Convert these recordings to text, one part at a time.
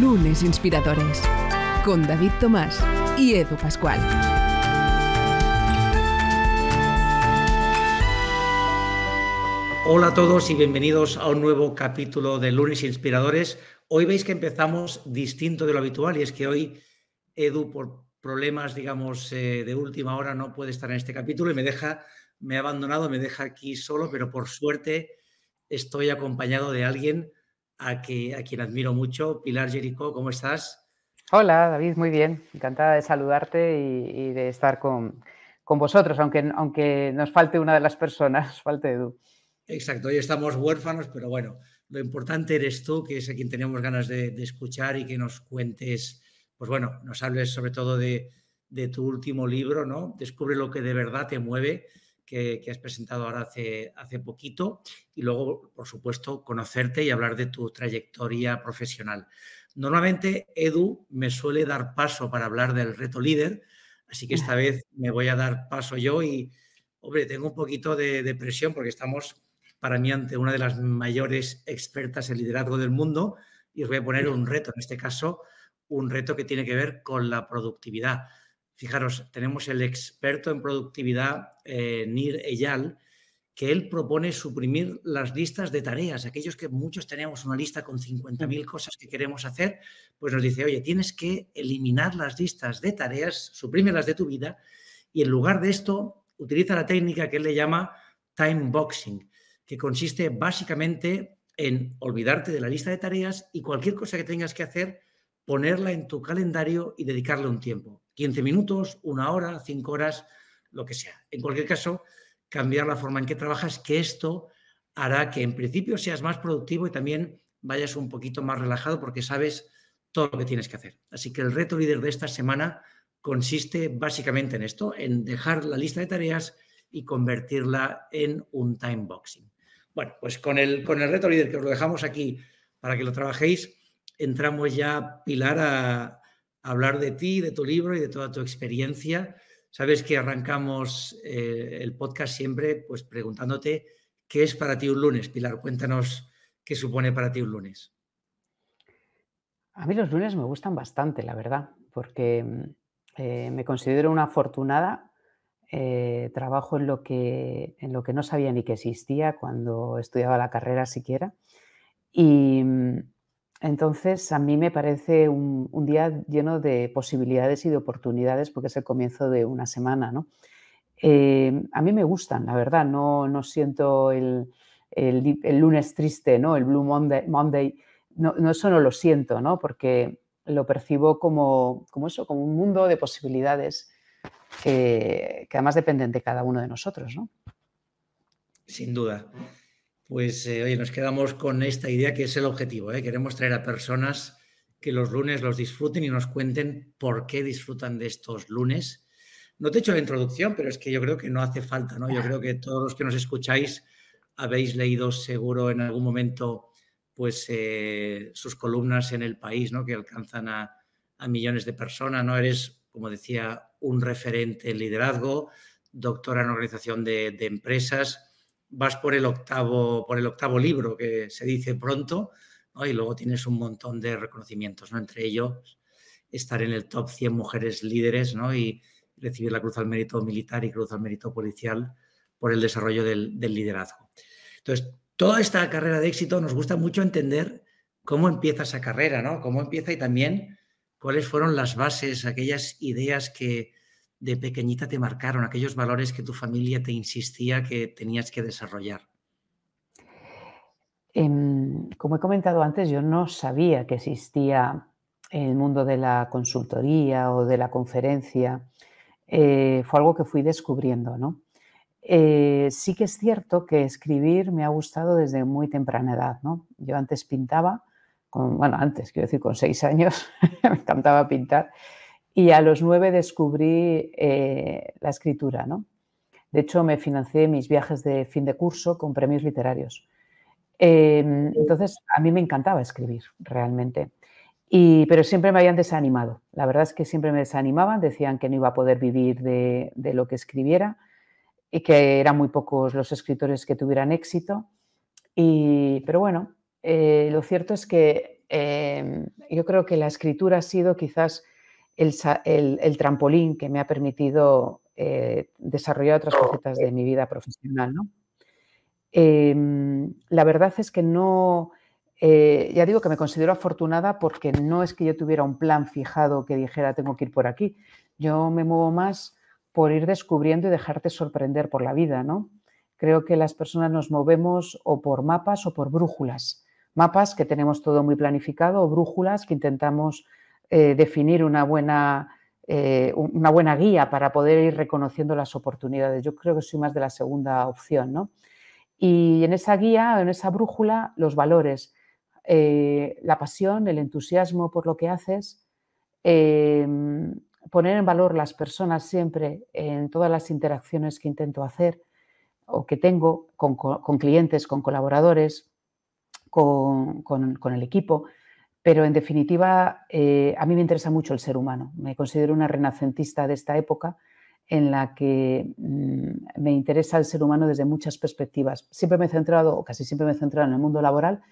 Lunes Inspiradores con David Tomás y Edu Pascual. Hola a todos y bienvenidos a un nuevo capítulo de Lunes Inspiradores. Hoy veis que empezamos distinto de lo habitual y es que hoy Edu por problemas, digamos, eh, de última hora no puede estar en este capítulo y me deja, me ha abandonado, me deja aquí solo, pero por suerte estoy acompañado de alguien a, que, a quien admiro mucho. Pilar Jericó, ¿cómo estás? Hola, David, muy bien. Encantada de saludarte y, de estar con, vosotros, aunque, aunque nos falte una de las personas, falte Edu. Exacto, hoy estamos huérfanos, pero bueno, lo importante eres tú, que es a quien tenemos ganas de, escuchar y que nos cuentes, pues bueno, nos hables sobre todo de, de tu último libro, ¿no? Descubre lo que de verdad te mueve que, has presentado ahora hace, hace poquito y luego, por supuesto, conocerte y hablar de tu trayectoria profesional. Normalmente Edu me suele dar paso para hablar del reto líder, así que esta vez me voy a dar paso yo y, hombre, tengo un poquito de, de presión porque estamos para mí ante una de las mayores expertas en liderazgo del mundo y os voy a poner un reto, en este caso, un reto que tiene que ver con la productividad. Fijaros, tenemos el experto en productividad, eh, Nir Eyal, que él propone suprimir las listas de tareas. Aquellos que muchos tenemos una lista con 50.000 cosas que queremos hacer, pues nos dice, oye, tienes que eliminar las listas de tareas, suprímelas de tu vida y en lugar de esto utiliza la técnica que él le llama time boxing, que consiste básicamente en olvidarte de la lista de tareas y cualquier cosa que tengas que hacer, ponerla en tu calendario y dedicarle un tiempo. 15 minutos, una hora, cinco horas, lo que sea. En cualquier caso, cambiar la forma en que trabajas, que esto hará que en principio seas más productivo y también vayas un poquito más relajado porque sabes todo lo que tienes que hacer. Así que el reto líder de esta semana consiste básicamente en esto, en dejar la lista de tareas y convertirla en un time boxing. Bueno, pues con el, con el reto líder que os lo dejamos aquí para que lo trabajéis, entramos ya, Pilar, a, hablar de ti, de tu libro y de toda tu experiencia. Sabes que arrancamos eh, el podcast siempre pues preguntándote qué es para ti un lunes. Pilar, cuéntanos qué supone para ti un lunes. A mí los lunes me gustan bastante, la verdad, porque mm, eh, me considero una afortunada. Eh, trabajo en lo, que, en lo que no sabía ni que existía cuando estudiaba la carrera siquiera. Y, mm, entonces, a mí me parece un, día lleno de posibilidades y de oportunidades porque es el comienzo de una semana. ¿no? Eh, a mí me gustan, la verdad, no, no siento el, el, lunes triste, ¿no? el Blue Monday, no, eso no lo siento, ¿no? porque lo percibo como, eso, como un mundo de posibilidades que, además dependen de cada uno de nosotros. ¿no? Sin duda pues eh, oye, nos quedamos con esta idea que es el objetivo. ¿eh? Queremos traer a personas que los lunes los disfruten y nos cuenten por qué disfrutan de estos lunes. No te he hecho la introducción, pero es que yo creo que no hace falta, ¿no? Yo creo que todos los que nos escucháis habéis leído seguro en algún momento pues eh, sus columnas en el país, ¿no? Que alcanzan a, millones de personas, ¿no? Eres, como decía, un referente en liderazgo, doctora en organización de empresas vas por el octavo, por el octavo libro, que se dice pronto, y luego tienes un montón de reconocimientos, ¿no? entre ellos estar en el top 100 mujeres líderes y recibir la Cruz al Mérito Militar y Cruz al Mérito Policial por el desarrollo del, del liderazgo. Entonces, toda esta carrera de éxito nos gusta mucho entender cómo empieza esa carrera, ¿no? Cómo empieza y también cuáles fueron las bases, aquellas ideas que, de pequeñita te marcaron, aquellos valores que tu familia te insistía que tenías que desarrollar? Em, como he comentado antes, yo no sabía que existía el mundo de la consultoría o de la conferencia. Eh, fue algo que fui descubriendo, ¿no? Eh, sí que es cierto que escribir me ha gustado desde muy temprana edad. ¿no? Yo antes pintaba, con, bueno, antes, quiero decir, con seis años, me encantaba pintar y a los nueve descubrí eh, la escritura. ¿no? De hecho, me financié mis viajes de fin de curso con premios literarios. Em, entonces, a mí me encantaba escribir, realmente. Y, pero siempre me habían desanimado. La verdad es que siempre me desanimaban, decían que no iba a poder vivir de, lo que escribiera y que eran muy pocos los escritores que tuvieran éxito. Y, pero bueno, eh, lo cierto es que em, yo creo que la escritura ha sido quizás el, trampolín que me ha permitido eh, desarrollar otras facetas de mi vida profesional. Em, la verdad es que no, eh, ya digo que me considero afortunada porque no es que yo tuviera un plan fijado que dijera tengo que ir por aquí. Yo me muevo más por ir descubriendo y dejarte sorprender por la vida, ¿no? Creo que las personas nos movemos o por mapas o por brújulas. Mapas que tenemos todo muy planificado o brújulas que intentamos eh, definir una buena, eh, una buena guía para poder ir reconociendo las oportunidades. Yo creo que soy más de la segunda opción. Y en esa guía, en esa brújula, los valores, eh, la pasión, el entusiasmo por lo que haces, em, poner en valor las personas siempre en todas las interacciones que intento hacer o que tengo con, clientes, con colaboradores, con el equipo pero en definitiva, eh, a mí me interesa mucho el ser humano. Me considero una renacentista de esta época en la que mm, me interesa el ser humano desde muchas perspectivas. Siempre me he centrado, o casi siempre me he centrado en el mundo laboral,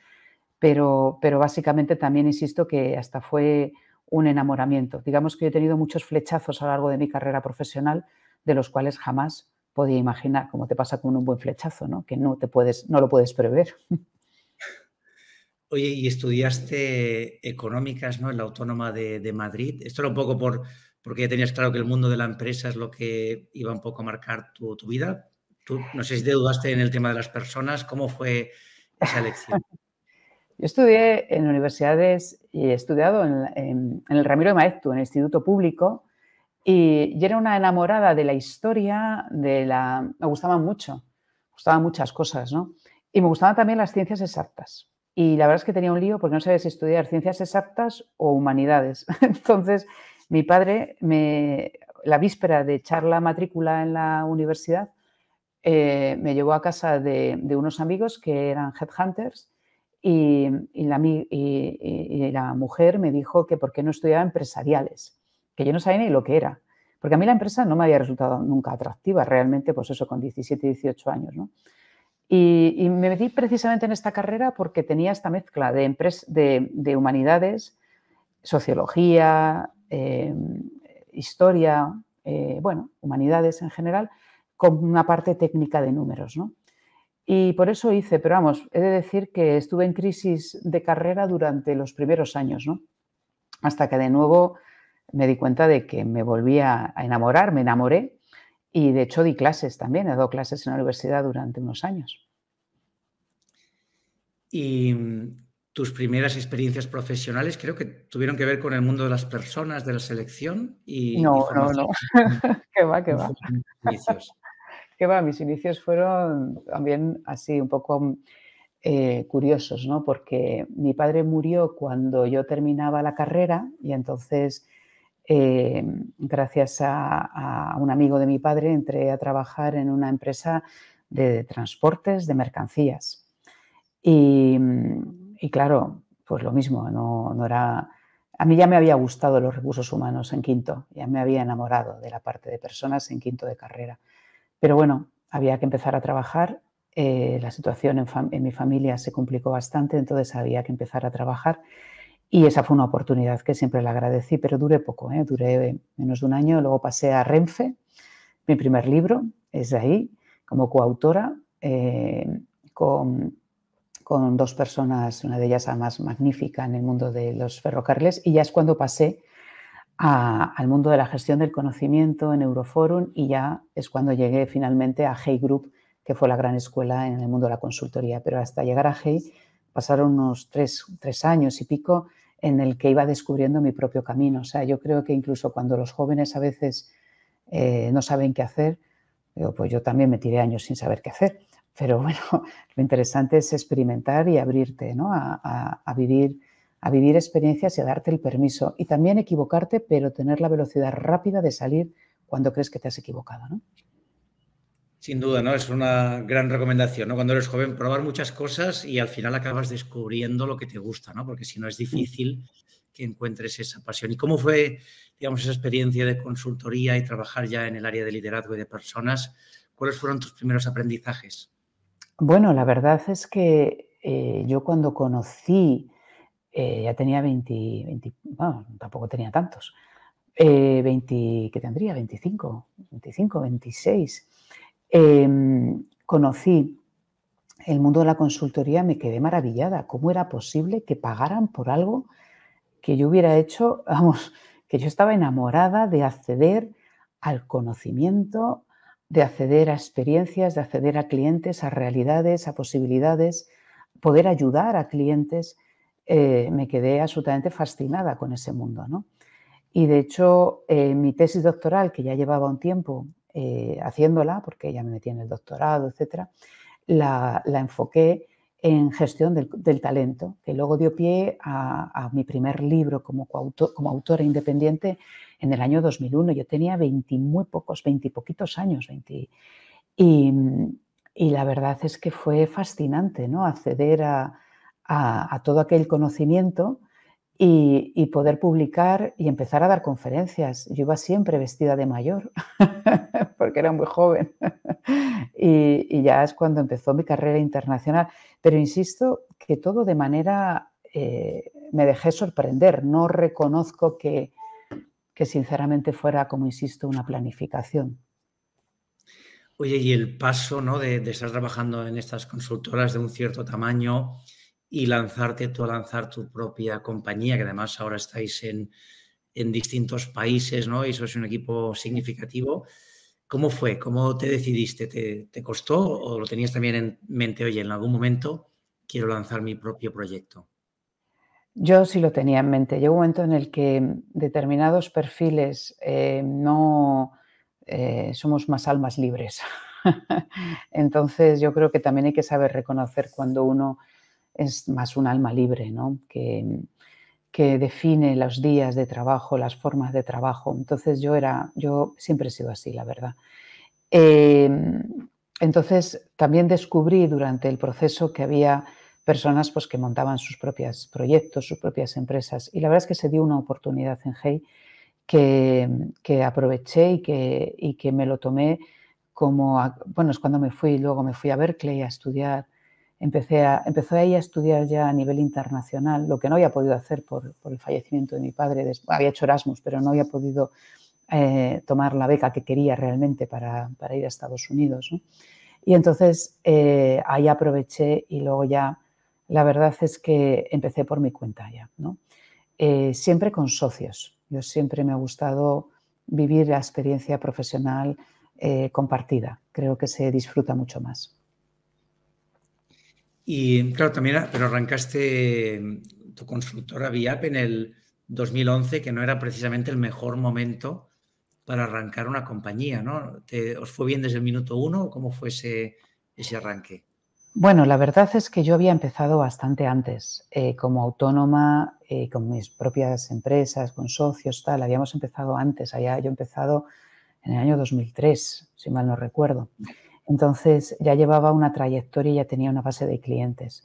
pero, básicamente también insisto que hasta fue un enamoramiento. Digamos que he tenido muchos flechazos a lo largo de mi carrera profesional, de los cuales jamás podía imaginar, como te pasa con un buen flechazo, ¿no? que no, te puedes, no lo puedes prever. Oye, y estudiaste económicas, ¿no? En la Autónoma de, Madrid. Esto era un poco por, porque ya tenías claro que el mundo de la empresa es lo que iba un poco a marcar tu, vida. Tú, no sé si te dudaste en el tema de las personas. ¿Cómo fue esa elección? Yo estudié en universidades y he estudiado en, el Ramiro de Maeztu, en el Instituto Público, y, yo era una enamorada de la historia, de la, me gustaba mucho, me gustaban muchas cosas, ¿no? Y me gustaban también las ciencias exactas. Y la verdad es que tenía un lío porque no sabía si estudiar ciencias exactas o humanidades. Entonces, mi padre, la víspera de echar la matrícula en la universidad, eh, me llevó a casa de, unos amigos que eran headhunters y, y, la, y, la, mujer me dijo que por qué no estudiaba empresariales, que yo no sabía ni lo que era, porque a mí la empresa no me había resultado nunca atractiva realmente, pues eso con 17, 18 años, ¿no? Y, me metí precisamente en esta carrera porque tenía esta mezcla de, humanidades, sociología, eh, historia, eh, bueno, humanidades en general, con una parte técnica de números, Y por eso hice, pero vamos, he de decir que estuve en crisis de carrera durante los primeros años, ¿no? Hasta que de nuevo me di cuenta de que me volvía a enamorar, me enamoré y de hecho di clases también, he dado clases en la universidad durante unos años. Y mm, tus primeras experiencias profesionales creo que tuvieron que ver con el mundo de las personas, de la selección y... No, no, no. ¿Qué va, ¿Qué va. ¿Qué va, mis inicios fueron también así un poco mm, eh, curiosos, ¿no? Porque mi padre murió cuando yo terminaba la carrera y entonces eh, gracias a, un amigo de mi padre, entré a trabajar en una empresa de transportes de mercancías. Y, claro, pues lo mismo, no, era... A mí ya me había gustado los recursos humanos en quinto, ya me había enamorado de la parte de personas en quinto de carrera. Pero bueno, había que empezar a trabajar, eh, la situación en, mi familia se complicó bastante, entonces había que empezar a trabajar y esa fue una oportunidad que siempre le agradecí, pero duré poco, ¿eh? duré eh, menos de un año. Luego pasé a Renfe, mi primer libro es de ahí, como coautora, eh, con, dos personas, una de ellas además magnífica en el mundo de los ferrocarriles, y ya es cuando pasé al mundo de la gestión del conocimiento en Euroforum, y ya es cuando llegué finalmente a Hey Group, que fue la gran escuela en el mundo de la consultoría. Pero hasta llegar a Hey, pasaron unos tres, años y pico en el que iba descubriendo mi propio camino. O sea, yo creo que incluso cuando los jóvenes a veces eh, no saben qué hacer, pues yo también me tiré años sin saber qué hacer. Pero bueno, lo interesante es experimentar y abrirte ¿no? a, vivir, a vivir experiencias y a darte el permiso. Y también equivocarte, pero tener la velocidad rápida de salir cuando crees que te has equivocado. ¿no? Sin duda, ¿no? Es una gran recomendación, ¿no? Cuando eres joven, probar muchas cosas y al final acabas descubriendo lo que te gusta, ¿no? Porque si no es mm. difícil que encuentres esa pasión. ¿Y cómo fue, digamos, esa experiencia de consultoría y trabajar ya en el área de liderazgo y de personas? ¿Cuáles fueron tus primeros aprendizajes? Bueno, la verdad es que eh, yo cuando conocí, eh, ya tenía 20, tampoco tenía tantos, 20, eh, ¿qué tendría? 25, 25, 26. Em, conocí el mundo de la consultoría, me quedé maravillada. ¿Cómo era posible que pagaran por algo que yo hubiera hecho? Vamos, que yo estaba enamorada de acceder al conocimiento, de acceder a experiencias, de acceder a clientes, a realidades, a posibilidades, poder ayudar a clientes. Eh, me quedé absolutamente fascinada con ese mundo. ¿no? Y de hecho, eh, mi tesis doctoral, que ya llevaba un tiempo eh, haciéndola, porque ya me metí en el doctorado, etcétera, la, la enfoqué en gestión del, talento, que luego dio pie a, mi primer libro como, coautor, como autora independiente en el año 2001. Yo tenía 20 muy pocos, 20 poquitos años, Y, la verdad es que fue fascinante ¿no? acceder a todo aquel conocimiento y, poder publicar y empezar a dar conferencias. Yo iba siempre vestida de mayor, porque era muy joven. y, ya es cuando empezó mi carrera internacional. Pero insisto que todo de manera... Eh, me dejé sorprender, no reconozco que, sinceramente fuera, como insisto, una planificación. Oye, y el paso de, de, estar trabajando en estas consultoras de un cierto tamaño y lanzarte tú a lanzar tu propia compañía, que además ahora estáis en, en distintos países, ¿no? Y es un equipo significativo. ¿Cómo fue? ¿Cómo te decidiste? ¿Te, costó o lo tenías también en mente, oye, en algún momento quiero lanzar mi propio proyecto? Yo sí lo tenía en mente. Llegó un momento en el que determinados perfiles eh, no eh, somos más almas libres. Entonces yo creo que también hay que saber reconocer cuando uno es más un alma libre, ¿no? Que, que define los días de trabajo, las formas de trabajo. Entonces yo era, yo siempre he sido así, la verdad. Em, entonces también descubrí durante el proceso que había personas pues, que montaban sus propios proyectos, sus propias empresas. Y la verdad es que se dio una oportunidad en Hey que, aproveché y que, que me lo tomé como, bueno, es cuando me fui, luego me fui a Berkeley a estudiar empecé a, ahí a estudiar ya a nivel internacional, lo que no había podido hacer por, el fallecimiento de mi padre. había hecho Erasmus, pero no había podido eh, tomar la beca que quería realmente para, ir a Estados Unidos. Y entonces eh, ahí aproveché y luego ya, la verdad es que empecé por mi cuenta ya, eh, siempre con socios. Yo siempre me ha gustado vivir la experiencia profesional compartida. Creo que se disfruta mucho más. Y claro, también, pero arrancaste em, tu consultora VIAP en el 2011, que no era precisamente el mejor momento para arrancar una compañía, ¿no? ¿Os fue bien desde el minuto uno o cómo fue ese, arranque? Bueno, la verdad es que yo había empezado bastante antes, eh, como autónoma, eh, con mis propias empresas, con socios, tal, habíamos empezado antes, allá yo he empezado en el año 2003, si mal no recuerdo. Entonces ya llevaba una trayectoria y ya tenía una base de clientes.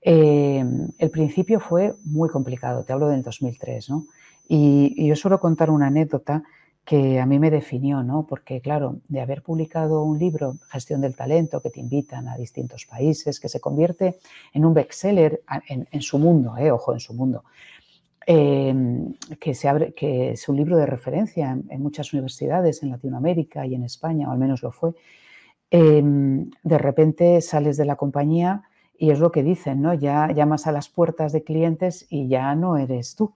Eh, el principio fue muy complicado, te hablo del 2003, ¿no? Y, yo suelo contar una anécdota que a mí me definió, ¿no? Porque claro, de haber publicado un libro, Gestión del Talento, que te invitan a distintos países, que se convierte en un bestseller en, su mundo, ¿eh? ojo, en su mundo, em, que, que es un libro de referencia en muchas universidades en Latinoamérica y en España, o al menos lo fue, Em, de repente sales de la compañía y es lo que dicen, ¿no? Ya llamas a las puertas de clientes y ya no eres tú,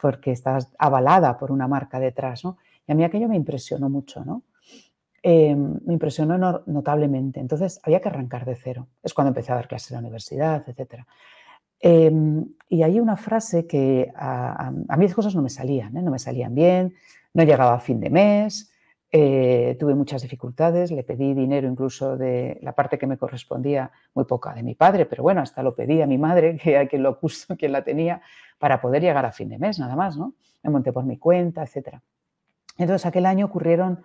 porque estás avalada por una marca detrás, Y a mí aquello me impresionó mucho, ¿no? Em, me impresionó notablemente. Entonces había que arrancar de cero. Es cuando empecé a dar clases en la universidad, etc. Em, y hay una frase que a, mí las cosas no me salían, ¿eh? no me salían bien, no llegaba a fin de mes, eh, tuve muchas dificultades, le pedí dinero incluso de la parte que me correspondía, muy poca de mi padre, pero bueno, hasta lo pedí a mi madre, que a quien lo puso, quien la tenía, para poder llegar a fin de mes, nada más, ¿no? Me monté por mi cuenta, etcétera, Entonces, aquel año ocurrieron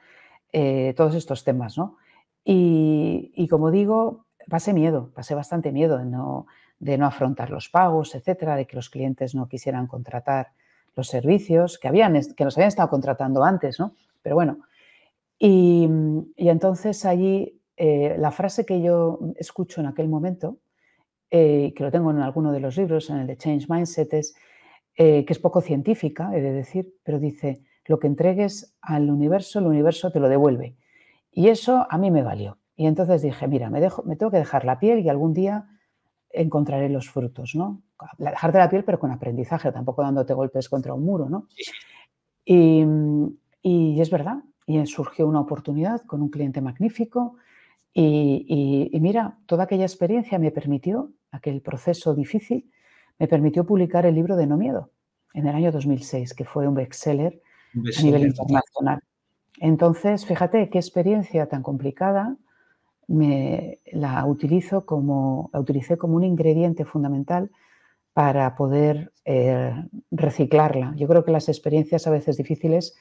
eh, todos estos temas, ¿no? Y, y, como digo, pasé miedo, pasé bastante miedo de no, de no afrontar los pagos, etcétera, de que los clientes no quisieran contratar los servicios que, habían, que nos habían estado contratando antes, ¿no? Pero bueno, Mm, y, entonces allí eh, la frase que yo mm, escucho en aquel momento, eh, que lo tengo en alguno de los libros, en el de Change Mindset, es eh, que es poco científica, he de decir, pero dice, lo que entregues al universo, el universo te lo devuelve. Y eso a mí me valió. Y entonces dije, mira, me, dejo, me tengo que dejar la piel y algún día encontraré los frutos, ¿no? Dejarte la piel, pero con aprendizaje, tampoco dándote golpes contra un muro, ¿no? Mm, y es verdad, y surgió una oportunidad con un cliente magnífico y, mira, toda aquella experiencia me permitió, aquel proceso difícil, me permitió publicar el libro de No Miedo en el año 2006, que fue un bestseller a nivel internacional. Entonces, fíjate qué experiencia tan complicada me la utilizo como, utilicé como un ingrediente fundamental para poder eh, reciclarla. Yo creo que las experiencias a veces difíciles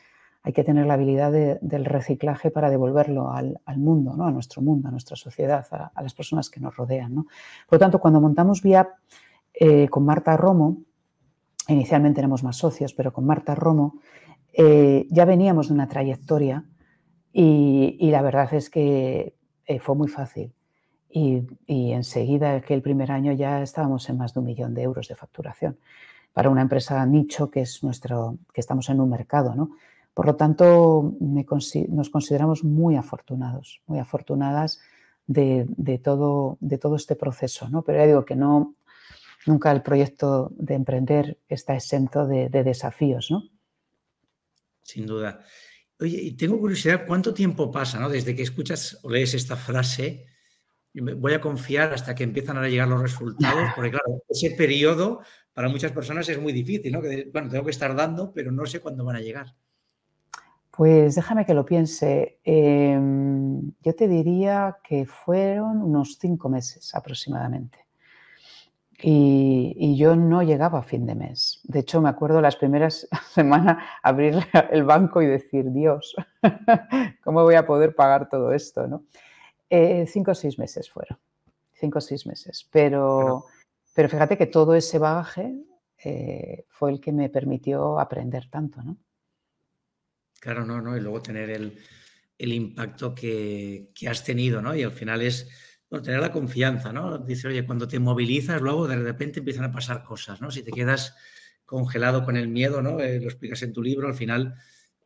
hay que tener la habilidad del reciclaje para devolverlo al, mundo, ¿no? a nuestro mundo, a nuestra sociedad, a, las personas que nos rodean. Por lo tanto, cuando montamos vía eh, con Marta Romo, inicialmente tenemos más socios, pero con Marta Romo eh, ya veníamos de una trayectoria y, la verdad es que eh, fue muy fácil. Y, y enseguida, que el primer año ya estábamos en más de un millón de euros de facturación para una empresa nicho que es nuestro, que estamos en un mercado, ¿no? Por lo tanto, nos consideramos muy afortunados, muy afortunadas de, todo, este proceso. ¿no? Pero ya digo que no, nunca el proyecto de emprender está exento de, desafíos. ¿no? Sin duda. Oye, y tengo curiosidad, ¿cuánto tiempo pasa ¿no? desde que escuchas o lees esta frase? Voy a confiar hasta que empiezan a llegar los resultados, porque claro, ese periodo para muchas personas es muy difícil, ¿no? bueno, tengo que estar dando, pero no sé cuándo van a llegar. Pues déjame que lo piense. Em, yo te diría que fueron unos cinco meses aproximadamente. Y, yo no llegaba a fin de mes. De hecho, me acuerdo las primeras semanas abrir el banco y decir, Dios, ¿cómo voy a poder pagar todo esto? ¿no? Eh, cinco o seis meses fueron, cinco o seis meses. Pero, pero fíjate que todo ese bagaje eh, fue el que me permitió aprender tanto. ¿no? Claro, no, no, y luego tener el, impacto que, que, has tenido, ¿no? Y al final es bueno, tener la confianza, ¿no? Dice, oye, cuando te movilizas, luego de repente empiezan a pasar cosas, ¿no? Si te quedas congelado con el miedo, ¿no? Eh, lo explicas en tu libro, al final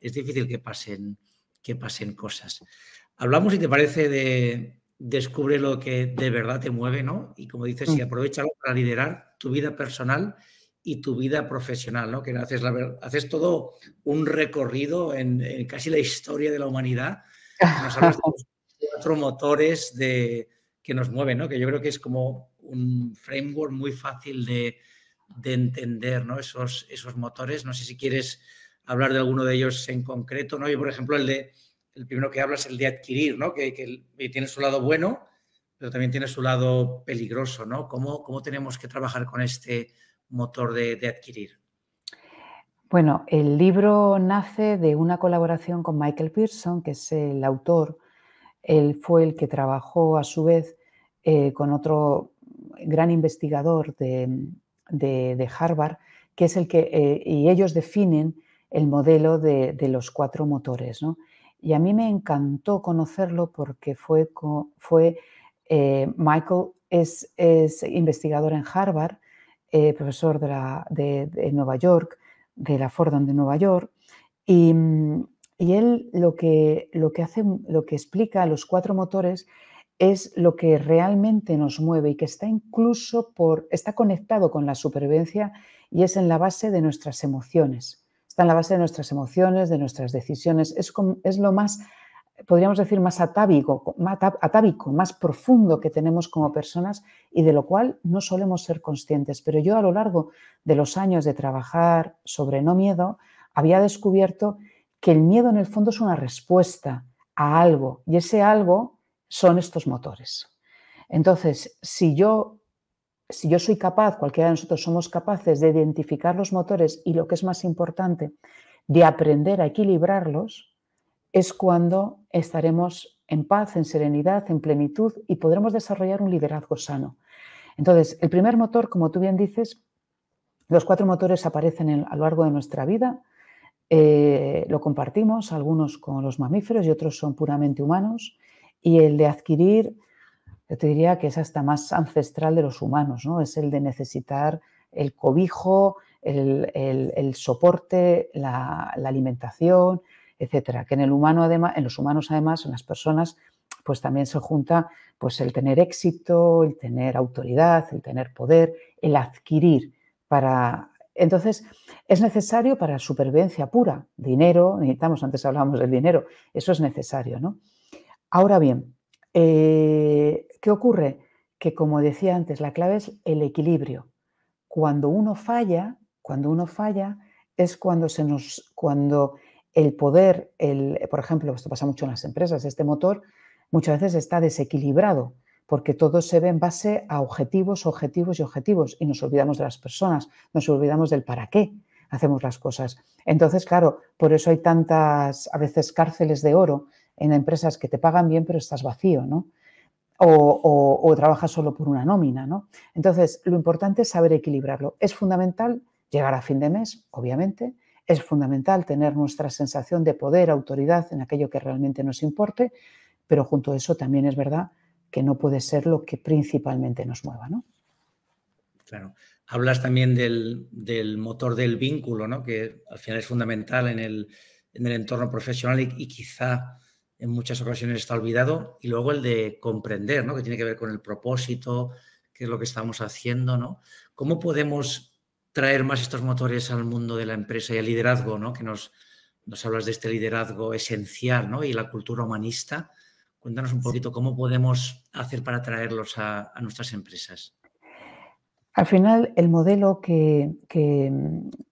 es difícil que pasen, que pasen cosas. Hablamos, si te parece, de descubre lo que de verdad te mueve, ¿no? Y como dices, si aprovecha para liderar tu vida personal y tu vida profesional, ¿no? que haces, la, haces todo un recorrido en, casi la historia de la humanidad. Nos hablas de cuatro motores de, que nos mueven, ¿no? que yo creo que es como un framework muy fácil de, entender ¿no? esos, esos motores. No sé si quieres hablar de alguno de ellos en concreto. ¿no? Yo, por ejemplo, el, de, el primero que hablas es el de adquirir, ¿no? que, que tiene su lado bueno, pero también tiene su lado peligroso. ¿no? ¿Cómo, ¿Cómo tenemos que trabajar con este motor de, adquirir? Bueno, el libro nace de una colaboración con Michael Pearson, que es el autor. Él fue el que trabajó a su vez eh, con otro gran investigador de, de, Harvard, que es el que, eh, y ellos definen el modelo de, los cuatro motores. ¿no? Y a mí me encantó conocerlo porque fue, fue eh, Michael es, es investigador en Harvard eh, profesor de, Nueva York, de la Fordham de Nueva York, y, mm, él lo que, lo que hace, lo que explica los cuatro motores es lo que realmente nos mueve y que está incluso por, está conectado con la supervivencia y es en la base de nuestras emociones. Está en la base de nuestras emociones, de nuestras decisiones. Es, es lo más podríamos decir, más atávico, más, más profundo que tenemos como personas y de lo cual no solemos ser conscientes. Pero yo a lo largo de los años de trabajar sobre no miedo, había descubierto que el miedo en el fondo es una respuesta a algo y ese algo son estos motores. Entonces, si yo, si yo soy capaz, cualquiera de nosotros somos capaces de identificar los motores y lo que es más importante, de aprender a equilibrarlos, es cuando estaremos en paz, en serenidad, en plenitud y podremos desarrollar un liderazgo sano. Entonces, el primer motor, como tú bien dices, los cuatro motores aparecen a lo largo de nuestra vida, eh, lo compartimos, algunos con los mamíferos y otros son puramente humanos, y el de adquirir, yo te diría que es hasta más ancestral de los humanos, ¿no? es el de necesitar el cobijo, el, soporte, la alimentación, etcétera. Que en el humano además, en los humanos además, en las personas, pues también se junta pues el tener éxito, el tener autoridad, el tener poder, el adquirir para entonces, es necesario para supervivencia pura, dinero, necesitamos, antes hablábamos del dinero, eso es necesario, ¿no? Ahora bien, eh, ¿qué ocurre? Que como decía antes, la clave es el equilibrio. Cuando uno falla, cuando uno falla, es cuando se nos, cuando el poder, el, por ejemplo, esto pasa mucho en las empresas, este motor muchas veces está desequilibrado porque todo se ve en base a objetivos, objetivos y objetivos y nos olvidamos de las personas, nos olvidamos del para qué hacemos las cosas. Entonces, claro, por eso hay tantas, a veces, cárceles de oro en empresas que te pagan bien pero estás vacío, ¿no? O, o trabajas solo por una nómina, ¿no? Entonces, lo importante es saber equilibrarlo. Es fundamental llegar a fin de mes, obviamente, es fundamental tener nuestra sensación de poder, autoridad en aquello que realmente nos importe, pero junto a eso también es verdad que no puede ser lo que principalmente nos mueva. ¿no? Claro. Hablas también del, motor del vínculo, ¿no? que al final es fundamental en el, en el entorno profesional y, quizá en muchas ocasiones está olvidado. Y luego el de comprender, ¿no? que tiene que ver con el propósito, qué es lo que estamos haciendo. ¿no? ¿Cómo podemos traer más estos motores al mundo de la empresa y al liderazgo, ¿no? Que nos, nos hablas de este liderazgo esencial, Y la cultura humanista. Cuéntanos un poquito cómo podemos hacer para traerlos a, nuestras empresas. Al final, el modelo que,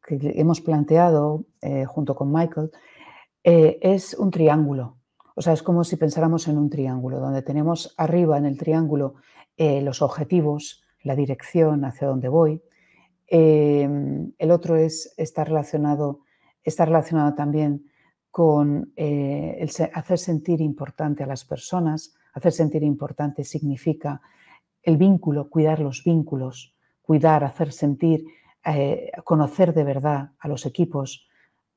hemos planteado eh, junto con Michael eh, es un triángulo. O sea, es como si pensáramos en un triángulo, donde tenemos arriba en el triángulo eh, los objetivos, la dirección hacia donde voy, Em, el otro es, estar relacionado, relacionado también con eh, hacer sentir importante a las personas. Hacer sentir importante significa el vínculo, cuidar los vínculos, cuidar, hacer sentir, eh, conocer de verdad a los equipos,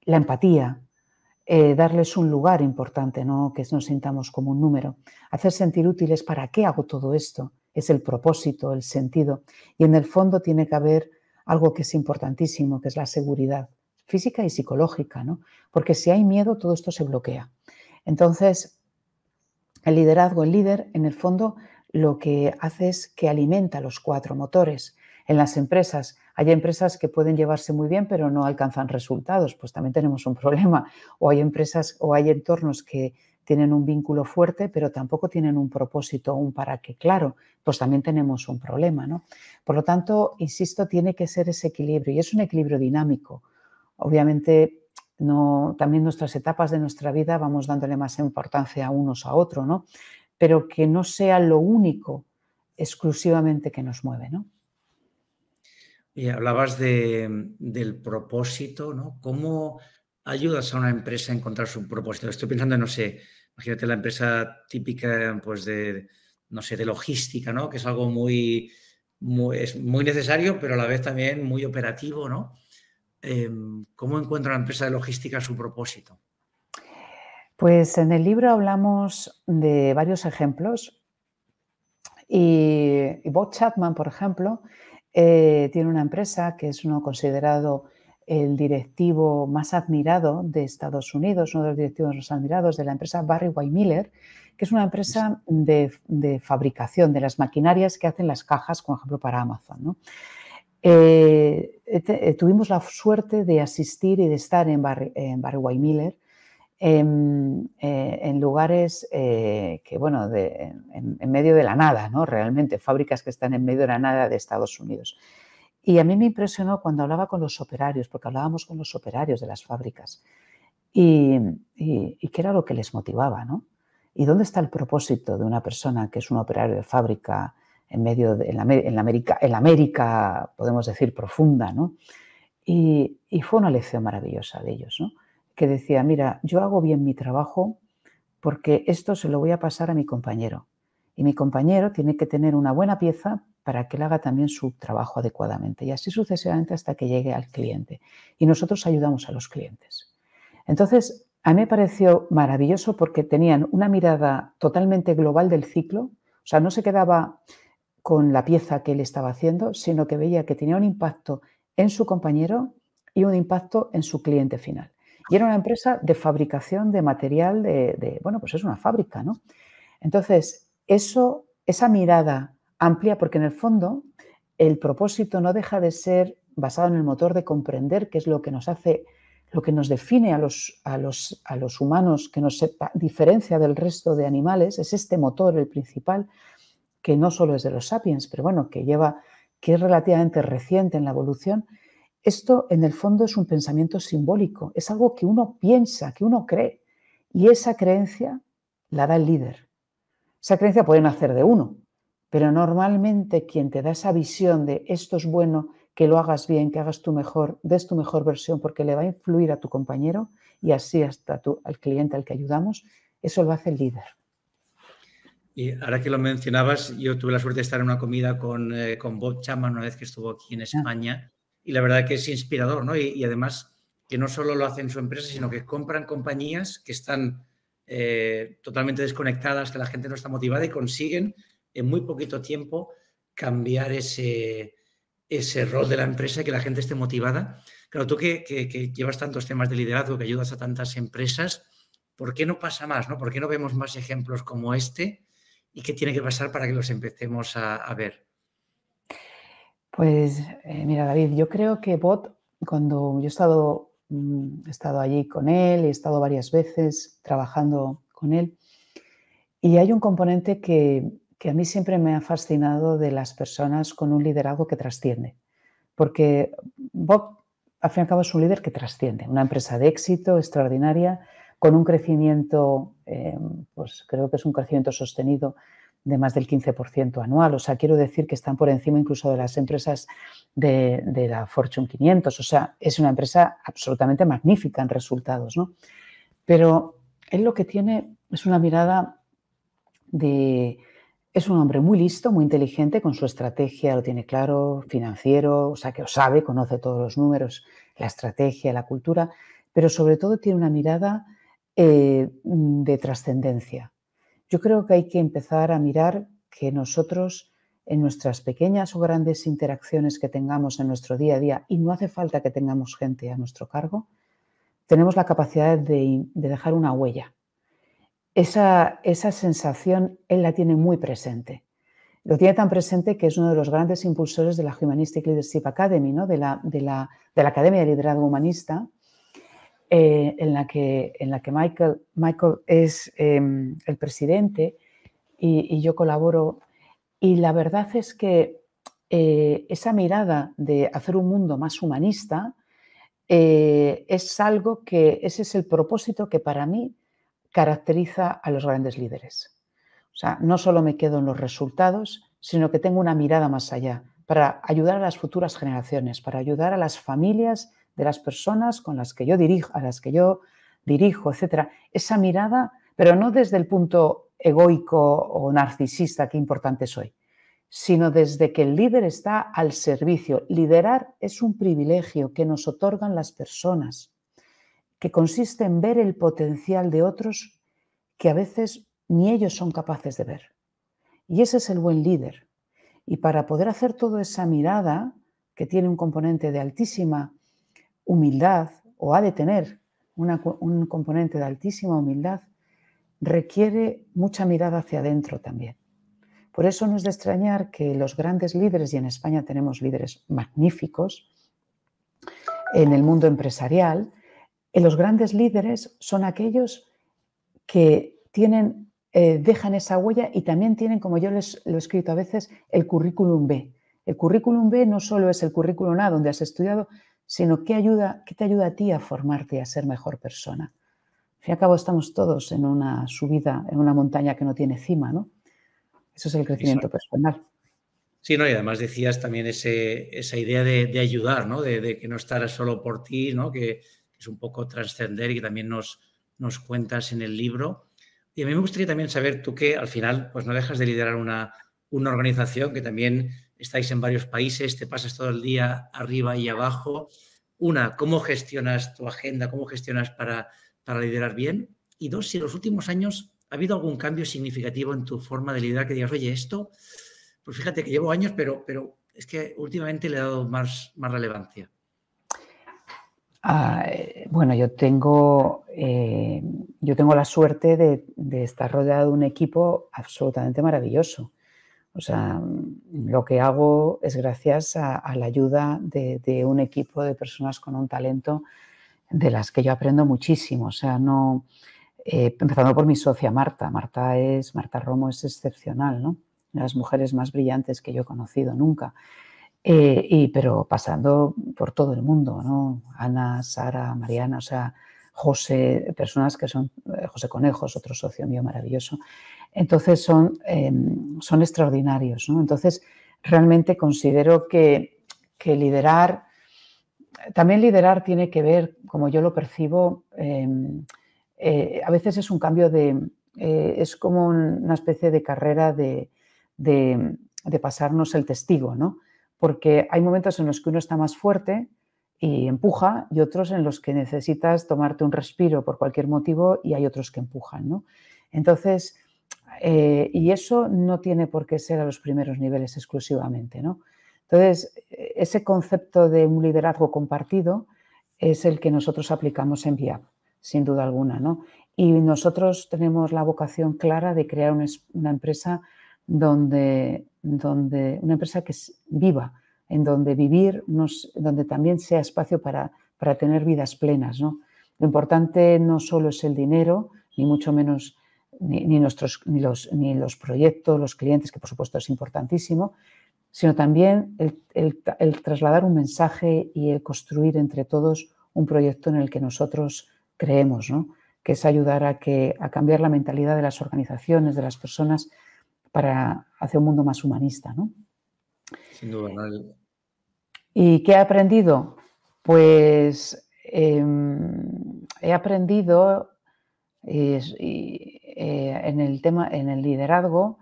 la empatía, eh, darles un lugar importante, no que nos sintamos como un número, hacer sentir útiles para qué hago todo esto, es el propósito, el sentido, y en el fondo tiene que haber algo que es importantísimo, que es la seguridad física y psicológica, ¿no? Porque si hay miedo, todo esto se bloquea. Entonces, el liderazgo, el líder, en el fondo, lo que hace es que alimenta los cuatro motores. En las empresas hay empresas que pueden llevarse muy bien, pero no alcanzan resultados, pues también tenemos un problema. O hay empresas o hay entornos que tienen un vínculo fuerte, pero tampoco tienen un propósito, un para qué claro, pues también tenemos un problema. ¿no? Por lo tanto, insisto, tiene que ser ese equilibrio y es un equilibrio dinámico. Obviamente, no, también nuestras etapas de nuestra vida vamos dándole más importancia a unos a otros, ¿no? pero que no sea lo único exclusivamente que nos mueve. ¿no? Y hablabas del propósito, ¿no? ¿Cómo ayudas a una empresa a encontrar su propósito? Estoy pensando, no sé, Imagínate la empresa típica, pues de, no de logística, ¿no? Que es algo muy, necesario, pero a la vez también muy operativo, ¿no? Em, ¿Cómo encuentra la empresa de logística su propósito? Pues en el libro hablamos de varios ejemplos y, Bob Chapman, por ejemplo, eh, tiene una empresa que es uno considerado el directivo más admirado de Estados Unidos, uno de los directivos más admirados de la empresa Barry Miller, que es una empresa de, fabricación de las maquinarias que hacen las cajas, por ejemplo, para Amazon. Eh, eh, tuvimos la suerte de asistir y de estar en Barry, en Miller em, eh, en, lugares que, bueno, en, en, medio de la nada, ¿no? Realmente, fábricas que están en medio de la nada de Estados Unidos. Y a mí me impresionó cuando hablaba con los operarios, porque hablábamos con los operarios de las fábricas, y, qué era lo que les motivaba, ¿no? ¿Y dónde está el propósito de una persona que es un operario de fábrica en medio de, la, América, en América, podemos decir, profunda, ¿no? Y, y, fue una lección maravillosa de ellos, ¿no? Que decía, mira, yo hago bien mi trabajo porque esto se lo voy a pasar a mi compañero y mi compañero tiene que tener una buena pieza para que él haga también su trabajo adecuadamente y así sucesivamente hasta que llegue al cliente. Y nosotros ayudamos a los clientes. Entonces, a mí me pareció maravilloso porque tenían una mirada totalmente global del ciclo, o sea, no se quedaba con la pieza que él estaba haciendo, sino que veía que tenía un impacto en su compañero y un impacto en su cliente final. Y era una empresa de fabricación de material, de, de bueno, pues es una fábrica, ¿no? Entonces, eso, esa mirada amplia, porque en el fondo el propósito no deja de ser basado en el motor de comprender qué es lo que nos hace, lo que nos define a los, los, a los humanos, que nos diferencia del resto de animales, es este motor el principal, que no solo es de los sapiens, pero bueno, que lleva, que es relativamente reciente en la evolución. Esto en el fondo es un pensamiento simbólico, es algo que uno piensa, que uno cree, y esa creencia la da el líder. Esa creencia puede nacer de uno, pero normalmente quien te da esa visión de esto es bueno, que lo hagas bien, que hagas tu mejor, des tu mejor versión, porque le va a influir a tu compañero y así hasta al cliente al que ayudamos, eso lo hace el líder. Y ahora que lo mencionabas, yo tuve la suerte de estar en una comida con, eh, con Bob Chama una vez que estuvo aquí en ah. España, y la verdad que es inspirador, ¿no? Y, y, además que no solo lo hacen su empresa, sino que compran compañías que están eh, totalmente desconectadas, que la gente no está motivada y consiguen en muy poquito tiempo cambiar ese, ese rol de la empresa y que la gente esté motivada. Claro, tú que, llevas tantos temas de liderazgo, que ayudas a tantas empresas, ¿por qué no pasa más? No? ¿Por qué no vemos más ejemplos como este? ¿Y qué tiene que pasar para que los empecemos a, ver? Pues eh, mira, David, yo creo que Bot, cuando yo he estado Mm, he estado allí con él, he estado varias veces trabajando con él. Y hay un componente que, a mí siempre me ha fascinado de las personas con un liderazgo que trasciende. Porque Bob, al fin y cabo, es un líder que trasciende. Una empresa de éxito extraordinaria, con un crecimiento, eh, pues creo que es un crecimiento sostenido de más del 15% anual. O sea, quiero decir que están por encima incluso de las empresas de, la Fortune 500. O sea, es una empresa absolutamente magnífica en resultados, ¿no? Pero él lo que tiene es una mirada de... Es un hombre muy listo, muy inteligente, con su estrategia, lo tiene claro, financiero, o sea, que lo sabe, conoce todos los números, la estrategia, la cultura, pero sobre todo tiene una mirada eh, de trascendencia. Yo creo que hay que empezar a mirar que nosotros en nuestras pequeñas o grandes interacciones que tengamos en nuestro día a día, y no hace falta que tengamos gente a nuestro cargo, tenemos la capacidad de, dejar una huella. Esa, esa sensación él la tiene muy presente. Lo tiene tan presente que es uno de los grandes impulsores de la Humanistic Leadership Academy, ¿no? de, la, de, la, de la Academia de Liderazgo Humanista, eh, en, la que, en la que Michael, Michael es em, el presidente y, yo colaboro. Y la verdad es que eh, esa mirada de hacer un mundo más humanista eh, es algo que ese es el propósito que para mí caracteriza a los grandes líderes. O sea, no solo me quedo en los resultados, sino que tengo una mirada más allá para ayudar a las futuras generaciones, para ayudar a las familias de las personas con las que yo dirijo, a las que yo dirijo, etcétera. Esa mirada, pero no desde el punto egoico o narcisista, qué importante soy, sino desde que el líder está al servicio. Liderar es un privilegio que nos otorgan las personas, que consiste en ver el potencial de otros que a veces ni ellos son capaces de ver. Y ese es el buen líder. Y para poder hacer toda esa mirada, que tiene un componente de altísima humildad, o ha de tener un componente de altísima humildad, requiere mucha mirada hacia adentro también. Por eso no es de extrañar que los grandes líderes, y en España tenemos líderes magníficos, en el mundo empresarial, eh, los grandes líderes son aquellos que tienen, eh, dejan esa huella y también tienen, como yo les lo he escrito a veces, el currículum B. El currículum B no solo es el currículum A donde has estudiado, sino qué, ayuda, te ayuda a ti a formarte y a ser mejor persona. Al fin y al cabo estamos todos en una subida, en una montaña que no tiene cima, ¿no? Eso es el crecimiento personal. Sí, no, y además decías también esa idea de, ayudar, ¿no? De, que no estar solo por ti, ¿no? Que, es un poco trascender y que también nos, nos cuentas en el libro. Y a mí me gustaría también saber tú que al final pues no dejas de liderar una, una organización que también estáis en varios países, te pasas todo el día arriba y abajo. Una, ¿cómo gestionas tu agenda? ¿Cómo gestionas para, para liderar bien? Y dos, si en los últimos años ha habido algún cambio significativo en tu forma de liderar que digas, oye, esto, pues fíjate que llevo años, pero, pero es que últimamente le he dado más, más relevancia. Ah, bueno, yo tengo, eh, yo tengo la suerte de, de, estar rodeado de un equipo absolutamente maravilloso. O sea, mm, lo que hago es gracias a, la ayuda de, un equipo de personas con un talento de las que yo aprendo muchísimo. O sea, no eh, empezando por mi socia Marta. Marta es Marta Romo es excepcional, ¿no? Una de las mujeres más brillantes que yo he conocido nunca. Eh, y pero pasando por todo el mundo, ¿no? Ana, Sara, Mariana, o sea, José, personas que son, eh, José Conejos, otro socio mío maravilloso. Entonces son, em, son extraordinarios. ¿no? Entonces realmente considero que, que, liderar, también liderar tiene que ver, como yo lo percibo, em, eh, a veces es un cambio de, eh, es como una especie de carrera de, de, de pasarnos el testigo, ¿no? porque hay momentos en los que uno está más fuerte, y empuja, y otros en los que necesitas tomarte un respiro por cualquier motivo y hay otros que empujan. ¿no? Entonces, eh, y eso no tiene por qué ser a los primeros niveles exclusivamente. ¿no? Entonces, eh, ese concepto de un liderazgo compartido es el que nosotros aplicamos en VIAP, sin duda alguna. Y nosotros tenemos la vocación clara de crear una, empresa donde, donde una empresa que es viva, en donde vivir, donde también sea espacio para, para tener vidas plenas. Lo importante no solo es el dinero, ni mucho menos ni, nuestros, los, ni los proyectos, los clientes, que por supuesto es importantísimo, sino también el, trasladar un mensaje y el construir entre todos un proyecto en el que nosotros creemos, que es ayudar a, que, a cambiar la mentalidad de las organizaciones, de las personas, para hacer un mundo más humanista. Sin duda, ¿Y qué he aprendido? Pues em, he aprendido eh, en el tema, en el liderazgo,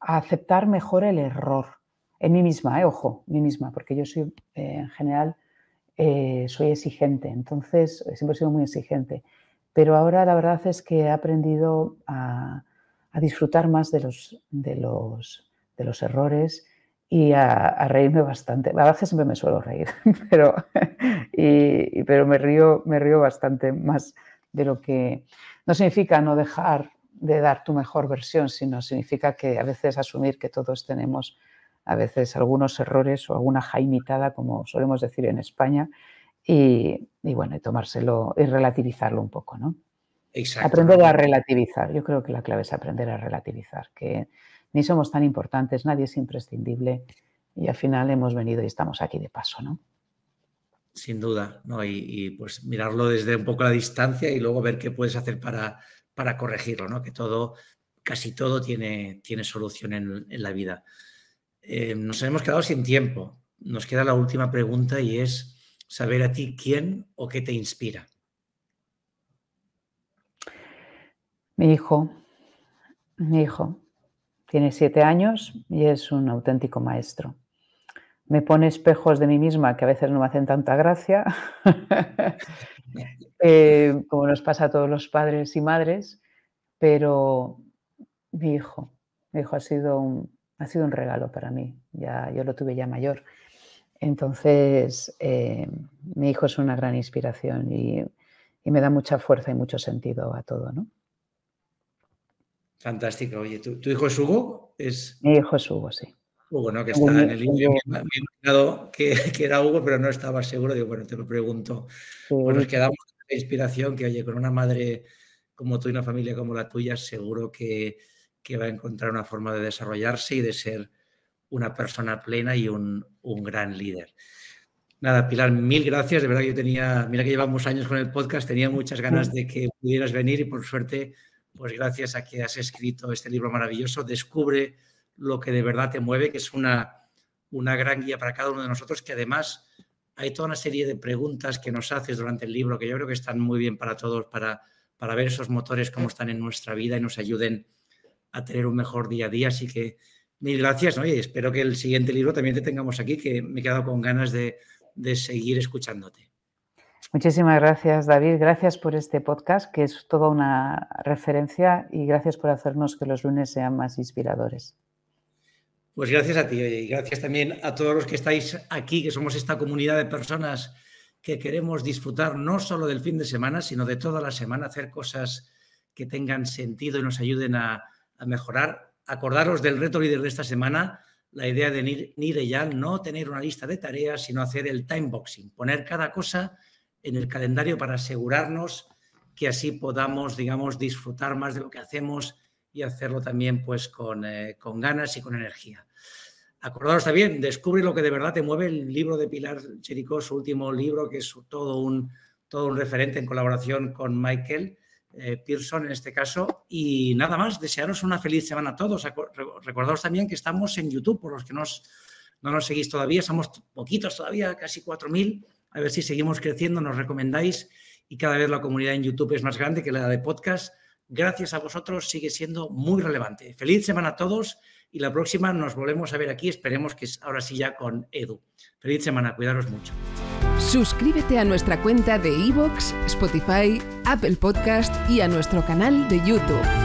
a aceptar mejor el error. En mí misma, eh, ojo, en mí misma, porque yo soy eh, en general soy exigente, entonces siempre he sido muy exigente. Pero ahora la verdad es que he aprendido a, disfrutar más de los, de los, de los errores y a, reírme bastante. A veces siempre me suelo reír, pero, pero me, río, me río bastante más de lo que... No significa no dejar de dar tu mejor versión, sino significa que a veces asumir que todos tenemos a veces algunos errores o alguna jaimitada, como solemos decir en España, y, bueno, y tomárselo y relativizarlo un poco, ¿no? Aprender a relativizar. Yo creo que la clave es aprender a relativizar, que ni somos tan importantes, nadie es imprescindible y al final hemos venido y estamos aquí de paso, ¿no? Sin duda, ¿no? Y, pues mirarlo desde un poco la distancia y luego ver qué puedes hacer para, para corregirlo, ¿no? Que todo, casi todo tiene, tiene solución en, la vida. Eh, nos hemos quedado sin tiempo. Nos queda la última pregunta y es saber a ti quién o qué te inspira. Mi hijo, mi hijo, tiene siete años y es un auténtico maestro. Me pone espejos de mí misma que a veces no me hacen tanta gracia, eh, como nos pasa a todos los padres y madres, pero mi hijo, mi hijo ha sido un, ha sido un regalo para mí. Ya, yo lo tuve ya mayor. Entonces, eh, mi hijo es una gran inspiración y, y, me da mucha fuerza y mucho sentido a todo, ¿no? Fantástico. Oye, ¿tu, hijo es Hugo? ¿Es... Mi hijo es Hugo, sí. Hugo, ¿no? Que está en el libro. Me he imaginado que, era Hugo, pero no estaba seguro. Digo, bueno, te lo pregunto. Bueno, nos quedamos con la inspiración que, oye, con una madre como tú y una familia como la tuya, seguro que, va a encontrar una forma de desarrollarse y de ser una persona plena y un, un gran líder. Nada, Pilar, mil gracias. De verdad que yo tenía, mira que llevamos años con el podcast, tenía muchas ganas de que pudieras venir y por suerte pues gracias a que has escrito este libro maravilloso, descubre lo que de verdad te mueve, que es una, una gran guía para cada uno de nosotros, que además hay toda una serie de preguntas que nos haces durante el libro, que yo creo que están muy bien para todos, para, para ver esos motores, cómo están en nuestra vida y nos ayuden a tener un mejor día a día. Así que mil gracias, ¿no? Y espero que el siguiente libro también te tengamos aquí, que me he quedado con ganas de seguir escuchándote. Muchísimas gracias, David. Gracias por este podcast, que es toda una referencia, y gracias por hacernos que los lunes sean más inspiradores. Pues gracias a ti, y gracias también a todos los que estáis aquí, que somos esta comunidad de personas que queremos disfrutar no solo del fin de semana, sino de toda la semana, hacer cosas que tengan sentido y nos ayuden a, mejorar. Acordaros del reto líder de esta semana, la idea de Nireyal, no tener una lista de tareas, sino hacer el timeboxing, poner cada cosa en el calendario para asegurarnos que así podamos, digamos, disfrutar más de lo que hacemos y hacerlo también pues con, eh, ganas y con energía. Acordaros también, descubre lo que de verdad te mueve el libro de Pilar Chiricó, su último libro, que es todo un, todo un referente en colaboración con Michael eh, Pearson en este caso. Y nada más, desearos una feliz semana a todos. Recordaros también que estamos en YouTube, por los que no nos seguís todavía, somos poquitos todavía, casi 4.000 a ver si seguimos creciendo, nos recomendáis y cada vez la comunidad en YouTube es más grande que la de podcast. Gracias a vosotros sigue siendo muy relevante. Feliz semana a todos y la próxima nos volvemos a ver aquí, esperemos que ahora sí ya con Edu. Feliz semana, cuidaros mucho. Suscríbete a nuestra cuenta de iVoox, Spotify, Apple Podcast y a nuestro canal de YouTube.